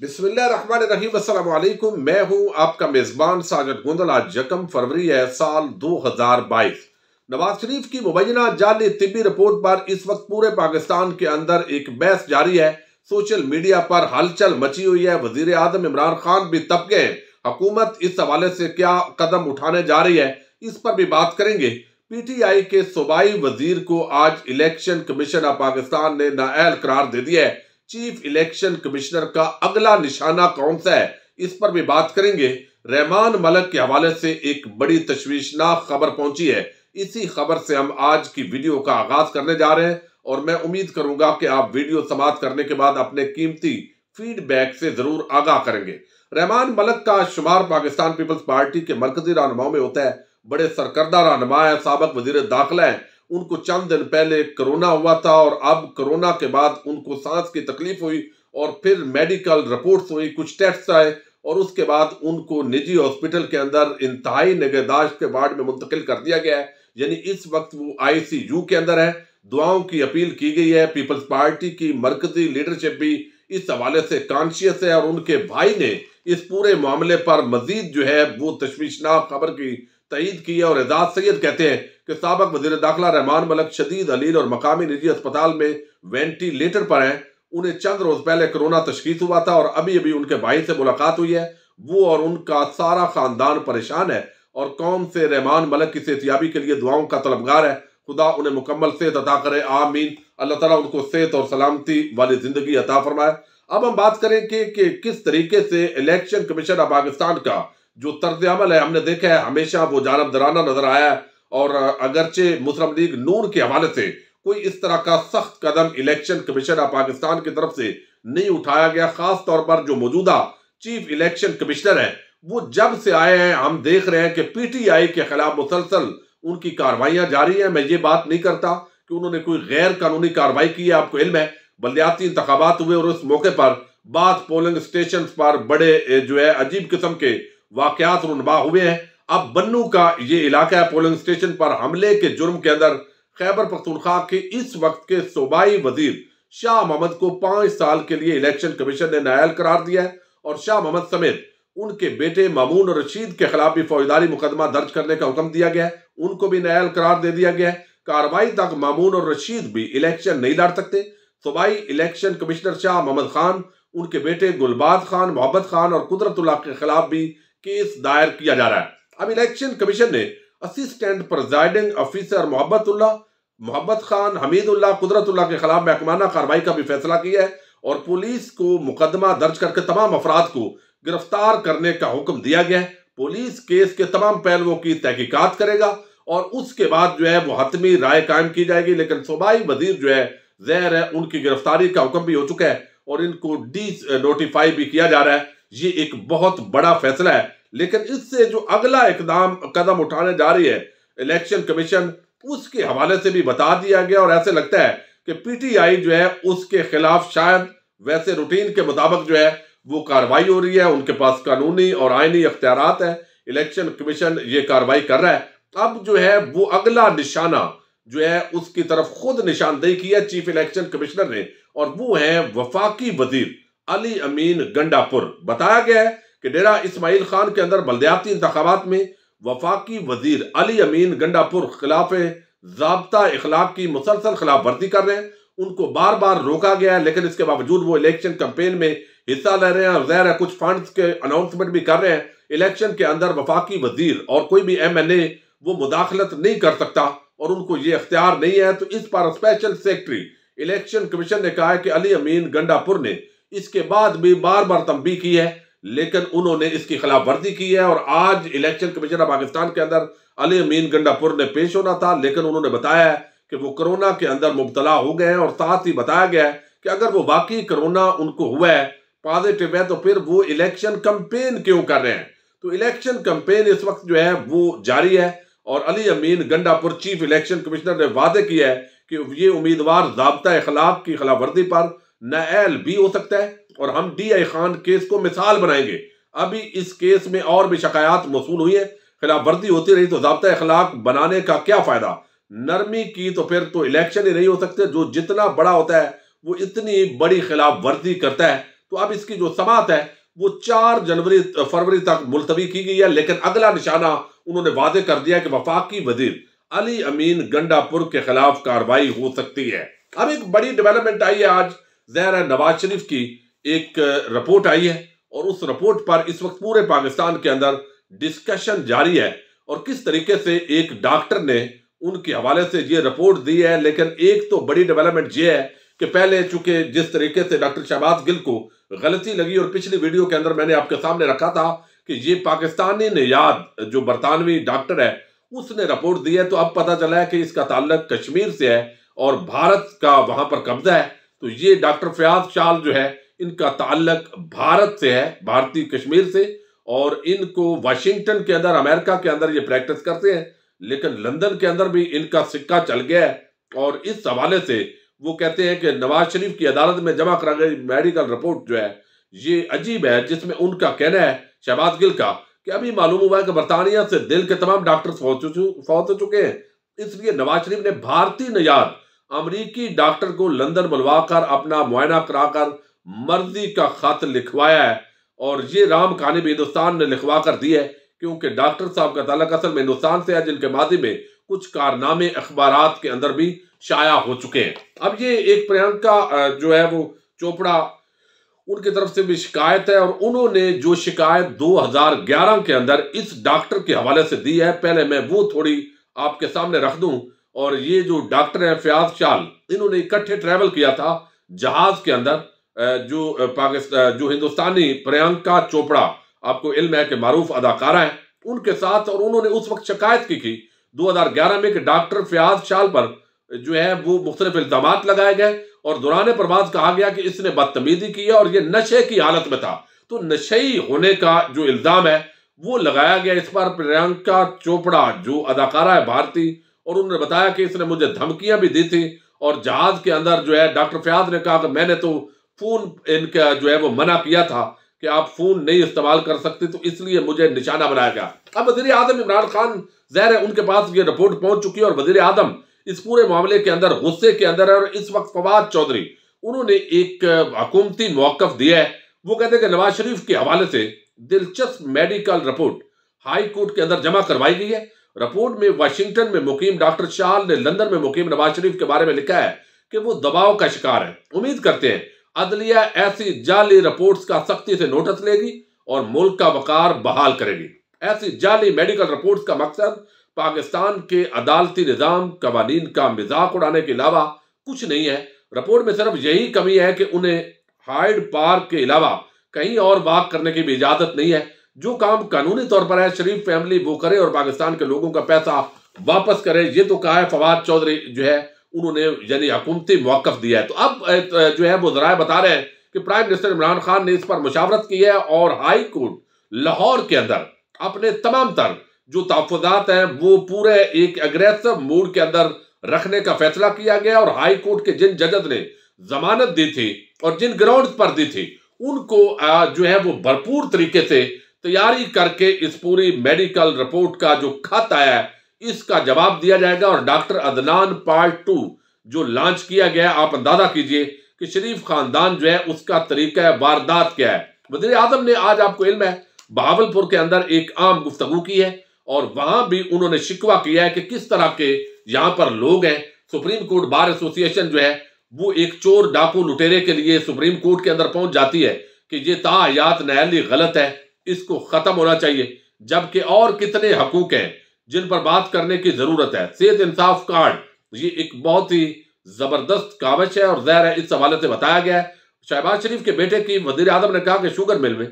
बिस्मिल्लाम मैं हूं आपका मेज़बान सागर गोंदल आज जकम फरवरी है साल 2022 नवाज शरीफ की मुबैना जाली तिबी रिपोर्ट पर इस वक्त पूरे पाकिस्तान के अंदर एक बहस जारी है सोशल मीडिया पर हलचल मची हुई है वजीर आजम इमरान खान भी तब गए हकूमत इस हवाले से क्या कदम उठाने जा रही है इस पर भी बात करेंगे पीटीआई के सूबाई वजीर को आज इलेक्शन कमीशन ऑफ पाकिस्तान ने नाअल करार दे दिया है चीफ इलेक्शन कमिश्नर का अगला निशाना कौन सा है इस पर भी बात करेंगे रहमान मलक के हवाले से एक बड़ी तश्वीशनाक खबर पहुंची है इसी खबर से हम आज की वीडियो का आगाज करने जा रहे हैं और मैं उम्मीद करूंगा कि आप वीडियो समाप्त करने के बाद अपने कीमती फीडबैक से जरूर आगाह करेंगे रहमान मलक का शुमार पाकिस्तान पीपल्स पार्टी के मरकजी रहनुमाओं में होता है बड़े सरकर्दा रहनुमा है सबक वजीर दाखिला है उनको चंद दिन पहले कोरोना हुआ था और अब कोरोना के बाद उनको सांस की तकलीफ हुई और फिर मेडिकल रिपोर्ट्स हुई कुछ टेस्ट आए और उसके बाद उनको निजी हॉस्पिटल के अंदर इंतहाई निगहदाश्त के वार्ड में मुंतकिल कर दिया गया है यानी इस वक्त वो आईसीयू के अंदर है दुआओं की अपील की गई है पीपल्स पार्टी की मरकजी लीडरशिप भी इस हवाले से कॉन्शियस है और उनके भाई ने इस पूरे मामले पर मजीद जो है वो तश्वीशनाक खबर की तयद की है और एजाज सैयद कहते हैं कि सबक वजी दाखिला रहमान मलक शदीद अलील और मकामी निजी अस्पताल में वेंटिलेटर पर हैं उन्हें चंद रोज पहले कोरोना तशखीस हुआ था और अभी अभी उनके भाई से मुलाकात हुई है वो और उनका सारा खानदान परेशान है और कौम से रहमान मलक की सेहतियाबी के लिए दुआओं का तलबगार है खुदा उन्हें मुकम्मल सेहत अता करे आमीन अल्लाह ताला उनको सेहत और सलामती वाली ज़िंदगी अता फरमाए अब हम बात करें कि किस तरीके से इलेक्शन कमीशन ऑफ पाकिस्तान का जो तर्ज अमल है हमने देखा है हमेशा वो जानब दराना नजर आया है और अगरचे मुस्लिम लीग नून के हवाले से कोई इस तरह का सख्त कदम इलेक्शन कमीशन ऑफ पाकिस्तान की तरफ से नहीं उठाया गया खास तौर पर जो मौजूदा चीफ इलेक्शन कमिश्नर है वो जब से आए हैं हम देख रहे हैं कि पीटीआई के खिलाफ मुसलसल उनकी कार्रवाइयां जारी हैं मैं ये बात नहीं करता कि उन्होंने कोई गैर कानूनी कार्रवाई की है आपको इल्म है बलदियाती इंतबात हुए और उस मौके पर बाद पोलिंग स्टेशन पर बड़े जो है अजीब किस्म के वाकत रुनबा हुए हैं अब बन्नू का ये इलाका है पोलिंग स्टेशन पर हमले के जुर्म के अंदर खैबर पख्तूनख्वा के इस वक्त के सूबाई वजीर शाह मोहम्मद को पांच साल के लिए इलेक्शन कमीशन ने नायल करार दिया है और शाह मोहम्मद समेत उनके बेटे मामून और रशीद के खिलाफ भी फौजदारी मुकदमा दर्ज करने का हुक्म दिया गया है उनको भी नायल करार दे दिया गया है कार्रवाई तक मामून और रशीद भी इलेक्शन नहीं लड़ सकते सूबाई इलेक्शन कमिश्नर शाह मोहम्मद खान उनके बेटे गुलबाद खान मोहब्बत खान और कुदरतुल्ला के खिलाफ भी केस दायर किया जा रहा है अब इलेक्शन कमीशन ने assistant presiding officer Mohabbatullah Mohabbat Khan Hamidullah Qudratullah के खिलाफ महकमाना कार्रवाई का भी फैसला किया है और पुलिस को मुकदमा दर्ज करके तमाम अफराद को गिरफ्तार करने का हुक्म दिया गया है पुलिस केस के तमाम पहलुओं की तहकीकत करेगा और उसके बाद जो है वो हतमी राय कायम की जाएगी लेकिन सूबाई वजीर जो है जहर है उनकी गिरफ्तारी का हुक्म भी हो चुका है और इनको डी नोटिफाई भी किया जा रहा है ये एक बहुत बड़ा फैसला है लेकिन इससे जो अगला इकदाम कदम उठाने जा रही है इलेक्शन कमीशन उसके हवाले से भी बता दिया गया और ऐसे लगता है कि पीटीआई जो है उसके खिलाफ शायद वैसे रूटीन के मुताबिक जो है वो कार्रवाई हो रही है उनके पास कानूनी और आइनी अख्तियार है इलेक्शन कमीशन ये कार्रवाई कर रहा है अब जो है वो अगला निशाना जो है उसकी तरफ खुद निशानदेही की है चीफ इलेक्शन कमिश्नर ने और वो है वफाकी वजीर अली अमीन गंडापुर बताया गया है कि डेरा इसमाइल खान के अंदर बलदयाती इंतबात में वफाकी वजीर अली अमीन गंडापुर खिलाफ जबता इखलाक की मुसलसल खिलाफ वर्जी कर रहे हैं उनको बार बार रोका गया है लेकिन इसके बावजूद वो इलेक्शन कंपेन में हिस्सा ले रहे हैं और जहर है कुछ फंड के अनाउंसमेंट भी कर रहे हैं इलेक्शन के अंदर वफाकी वजीर और कोई भी एम एन ए वो मुदाखलत नहीं कर सकता और उनको ये अख्तियार नहीं है तो इस पर स्पेशल सेक्रेटरी इलेक्शन कमीशन ने कहा है कि अली अमीन गंडापुर ने इसके बाद भी बार बार तंबी की है लेकिन उन्होंने इसकी खिलाफ वर्जी की है और आज इलेक्शन कमीशन ऑफ पाकिस्तान के अंदर अली अमीन गंडापुर ने पेश होना था लेकिन उन्होंने बताया कि वो कोरोना के अंदर मुबतला हो गए हैं और साथ ही बताया गया है कि अगर वो वाकई कोरोना उनको हुआ है पॉजिटिव है तो फिर वो इलेक्शन कंपेन क्यों कर रहे हैं तो इलेक्शन कंपेन इस वक्त जो है वो जारी है और Ali Amin Gandapur chief election commissioner ने वादे किया है कि ये उम्मीदवार जबता अखलाक की खिलाफवर्जी पर नएल भी हो सकता है और हम डी आई खान केस को मिसाल बनाएंगे अभी इस केस में और भी शिकायत मौसू हुई है खिलाफ वर्जी होती रही तो जबता अखलाक बनाने का क्या फायदा नरमी की तो फिर तो इलेक्शन ही नहीं हो सकते जो जितना बड़ा होता है वो इतनी बड़ी खिलाफ वर्जी करता है तो अब इसकी जो समात है वो चार जनवरी फरवरी तक मुलतवी की गई है लेकिन अगला निशाना उन्होंने वादे कर दिया कि वफाकी वजीर अली अमीन गंडापुर के खिलाफ कार्रवाई हो सकती है अब एक बड़ी डेवलपमेंट आई है आज ज़हरा नवाज शरीफ की एक रिपोर्ट आई है और उस रिपोर्ट पर इस वक्त पूरे पाकिस्तान के अंदर डिस्कशन जारी है और किस तरीके से एक डॉक्टर ने उनके हवाले से ये रिपोर्ट दी है लेकिन एक तो बड़ी डेवलपमेंट ये है कि पहले चूंकि जिस तरीके से डॉक्टर शहबाज गिल को गलती लगी और पिछली वीडियो के अंदर मैंने आपके सामने रखा था कि ये पाकिस्तानी नियाद जो बरतानवी डॉक्टर है उसने रिपोर्ट दी है तो अब पता चला है कि इसका ताल्लक कश्मीर से है और भारत का वहां पर कब्जा है तो ये डॉक्टर फयाज शाल जो है इनका ताल्लक भारत से है भारतीय कश्मीर से और इनको वाशिंगटन के अंदर अमेरिका के अंदर ये प्रैक्टिस करते हैं लेकिन लंदन के अंदर भी इनका सिक्का चल गया है और इस हवाले से वो कहते हैं कि नवाज शरीफ की अदालत में जमा करा गई मेडिकल रिपोर्ट जो है ये अजीब है जिसमें उनका कहना है शहबाज गिल का कि अभी मालूम हुआ है कि बरतानिया से दिल के तमाम डॉक्टर्स फौत हो चुके हैं इसलिए नवाज शरीफ ने भारतीय नजाद अमरीकी डॉक्टर को लंदन बुलवाकर अपना मुआयना कराकर मर्जी का खत लिखवाया है और ये राम कहानी भी हिंदुस्तान ने लिखवा कर दी है क्योंकि डॉक्टर साहब का तलाक असल में हिंदुस्तान से है जिनके माध्यम में कुछ कारनामे अखबार के अंदर भी शाया हो चुके हैं अब ये एक प्रियंका जो है वो चोपड़ा उनकी तरफ से भी शिकायत है और उन्होंने जो शिकायत 2011 के अंदर इस डॉक्टर के हवाले से दी है पहले मैं वो थोड़ी आपके सामने रख दूं और ये जो डॉक्टर हैं फयाज शाल इन्होंने इकट्ठे ट्रैवल किया था जहाज के अंदर जो पाकिस्तान जो हिंदुस्तानी प्रियंका चोपड़ा आपको इल्म है कि मारूफ अदाकारा है उनके साथ और उन्होंने उस वक्त शिकायत की थी 2011 में कि डॉक्टर फयाज शाल पर जो है वो मुख्तलिफ इल्जाम लगाए गए और दौरान परवाज कहा गया कि इसने बदतमीजी की है और ये नशे की हालत में था तो नशेई होने का जो इल्ज़ाम है वो लगाया गया इस पर प्रियंका चोपड़ा जो अदाकारा है भारतीय और उन्होंने बताया कि इसने मुझे धमकियां भी दी थी और जहाज के अंदर जो है डॉक्टर फयाज ने कहा कि मैंने तो फोन इनका जो है वो मना किया था कि आप फोन नहीं इस्तेमाल कर सकते तो इसलिए मुझे निशाना बनाया गया अब वजीर आजम इमरान खान जहर है उनके पास ये रिपोर्ट पहुंच चुकी है और वजीर आजम इस पूरे मामले के अंदर गुस्से के अंदर है और इस वक्त फवाद चौधरी उन्होंने एक हकूमती मौकफ दिया है वो कहते हैं कि नवाज शरीफ के हवाले से दिलचस्प मेडिकल रिपोर्ट हाई कोर्ट के अंदर जमा करवाई गई है रिपोर्ट में वाशिंगटन में मुकीम डॉक्टर शाह ने लंदन में मुकीम नवाज शरीफ के बारे में लिखा है कि वो दबाव का शिकार है उम्मीद करते हैं अदलिया ऐसी जाली रिपोर्ट्स का सख्ती से नोटिस लेगी और मुल्क का वकार बहाल करेगी ऐसी जाली मेडिकल रिपोर्ट्स का मकसद पाकिस्तान के अदालती निज़ाम कवानीन का मिजाक उड़ाने के अलावा कुछ नहीं है रिपोर्ट में सिर्फ यही कमी है कि उन्हें हाइड पार्क के अलावा कहीं और बात करने की भी इजाज़त नहीं है जो काम कानूनी तौर पर है शरीफ फैमिली वो करे और पाकिस्तान के लोगों का पैसा वापस करे ये तो कहा है फवाद चौधरी जो है उन्होंने यानी हकूमती मौकफ दिया है तो अब जो है वो जराए बता रहे हैं कि प्राइम मिनिस्टर इमरान खान ने इस पर मुशावरत की है और हाई कोर्ट लाहौर के अंदर अपने तमाम तर जो तहफात हैं वो पूरे एक अग्रेसिव मूड के अंदर रखने का फैसला किया गया और हाई कोर्ट के जिन जजत ने जमानत दी थी और जिन ग्राउंड पर दी थी उनको जो है वो भरपूर तरीके से तैयारी करके इस पूरी मेडिकल रिपोर्ट का जो खत आया है इसका जवाब दिया जाएगा और डॉक्टर अदनान पार्ट टू जो लॉन्च किया गया आप अंदाजा कीजिए कि शरीफ खानदान जो है उसका तरीका है वारदात क्या है वजीर आजम ने आज आपको इल्म है बहावलपुर के अंदर एक आम गुफ्तगु की है और वहां भी उन्होंने शिकवा किया है कि किस तरह के यहाँ पर लोग हैं सुप्रीम कोर्ट बार एसोसिएशन जो है वो एक चोर डाकू लुटेरे के लिए सुप्रीम कोर्ट के अंदर पहुंच जाती है कि ये तायात नयाली गलत है इसको खत्म होना चाहिए जबकि और कितने हकूक हैं जिन पर बात करने की जरूरत है सेहत इंसाफ कार्ड ये एक बहुत ही जबरदस्त कावश है और जहर है इस हवाले से बताया गया है शहबाज शरीफ के बेटे की वजीर आजम ने कहा कि शुगर मिल में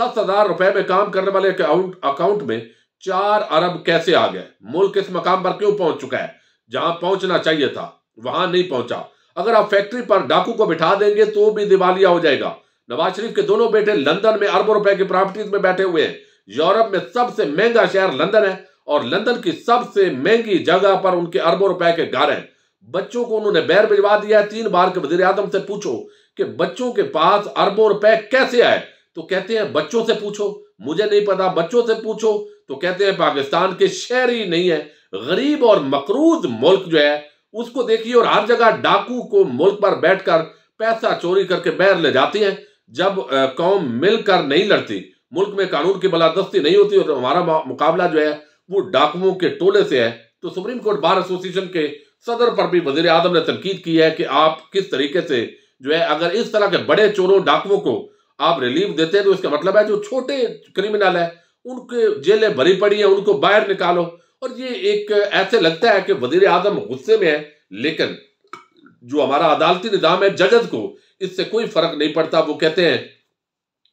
दस हजार रुपए में काम करने वाले अकाउंट अकाउंट में चार अरब कैसे आ गए मुल्क इस मकाम पर क्यों पहुंच चुका है जहां पहुंचना चाहिए था वहां नहीं पहुंचा अगर आप फैक्ट्री पर डाकू को बिठा देंगे तो भी दिवालिया हो जाएगा नवाज शरीफ के दोनों बेटे लंदन में अरबों रुपए की प्रॉपर्टीज में बैठे हुए हैं यूरोप में सबसे महंगा शहर लंदन है और लंदन की सबसे महंगी जगह पर उनके अरबों रुपए के घर हैं बच्चों को उन्होंने बैर भिजवा दिया है तीन बार के वजीर आजम से पूछो कि बच्चों के पास अरबों रुपए कैसे आए तो कहते हैं बच्चों से पूछो मुझे नहीं पता बच्चों से पूछो तो कहते हैं पाकिस्तान के शहर ही नहीं है गरीब और मकरूज मुल्क जो है उसको देखिए और हर जगह डाकू को मुल्क पर बैठकर पैसा चोरी करके बैर ले जाती हैं जब कौम मिलकर नहीं लड़ती मुल्क में कानून की बलादस्ती नहीं होती और हमारा मुकाबला जो है वो डाकुओं के टोले से है तो सुप्रीम कोर्ट बार एसोसिएशन के सदर पर भी वजीर आजम ने तनकीद की है कि आप किस तरीके से जो है अगर इस तरह के बड़े चोरों डाकुओं को आप रिलीफ देते हैं तो इसका मतलब है जो छोटे क्रिमिनल है उनके जेलें भरी पड़ी हैं उनको बाहर निकालो और ये एक ऐसे लगता है कि वजीर आजम गुस्से में है लेकिन जो हमारा अदालती निज़ाम है जजत को इससे कोई फर्क नहीं पड़ता वो कहते हैं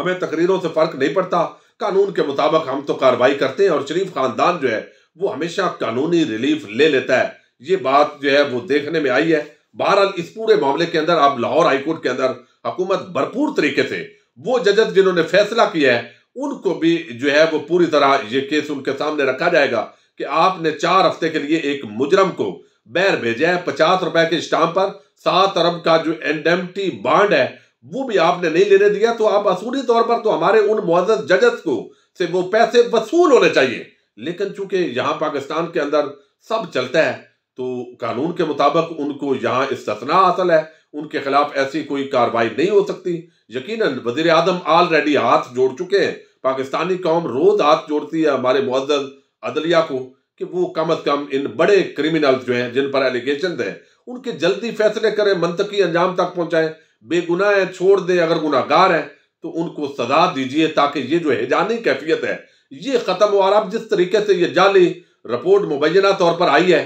हमें तकरीरों से फर्क नहीं पड़ता कानून के मुताबिक हम तो कार्रवाई करते हैं और शरीफ खानदान जो है वो हमेशा कानूनी रिलीफ ले लेता है ये बात जो है वो देखने में आई है बहरहाल इस पूरे मामले के अंदर अब लाहौर हाईकोर्ट के अंदर हुकूमत भरपूर तरीके से वो जजत जिन्होंने फैसला किया है उनको भी जो है वो पूरी तरह ये केस उनके सामने रखा जाएगा कि आपने चार हफ्ते के लिए एक मुजरम को बैर भेजा है पचास रुपए के स्टाम्प पर सात अरब का जो एंडेमटी बांड है वो भी आपने नहीं लेने दिया तो आप असूली तौर पर तो हमारे उन मुआजत जजत को से वो पैसे वसूल होने चाहिए लेकिन चूंकि यहाँ पाकिस्तान के अंदर सब चलता है तो कानून के मुताबिक उनको यहाँ इस्तना हासिल है उनके खिलाफ ऐसी कोई कार्रवाई नहीं हो सकती यकीनन वजीर आजम ऑलरेडी हाथ जोड़ चुके हैं पाकिस्तानी कौम रोज हाथ जोड़ती है हमारे मुआजत अदलिया को कि वो कम अज कम इन बड़े क्रिमिनल्स जो हैं जिन पर एलिगेशन हैं उनके जल्दी फैसले करें मनतकी अंजाम तक पहुंचाएं बेगुनाह है छोड़ दें अगर गुनाहगार हैं तो उनको सजा दीजिए ताकि ये जो हेजानी कैफियत है ये ख़त्म हो और अब जिस तरीके से ये जाली रिपोर्ट मुबैना तौर पर आई है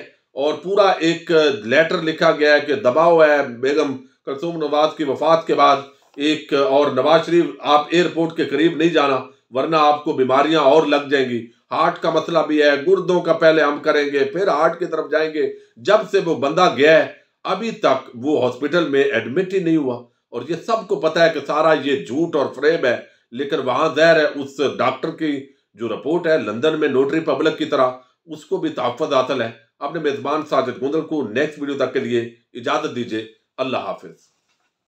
और पूरा एक लेटर लिखा गया है कि दबाव है बेगम कलसूम नवाज की वफात के बाद एक और नवाज शरीफ आप एयरपोर्ट के करीब नहीं जाना वरना आपको बीमारियां और लग जाएंगी हार्ट का मतलब भी है गुर्दों का पहले हम करेंगे फिर हार्ट की तरफ जाएंगे जब से वो बंदा गया है अभी तक वो हॉस्पिटल में एडमिट ही नहीं हुआ और ये सबको पता है कि सारा ये झूठ और फ्रेम है लेकिन वहां जहर है उस डॉक्टर की जो रिपोर्ट है लंदन में नोटरी पब्लिक की तरह उसको भी तहफ़ हासिल है अपने मेज़बान साजिद गुंदल को नेक्स्ट वीडियो तक के लिए इजाज़त दीजिए अल्लाह हाफिज़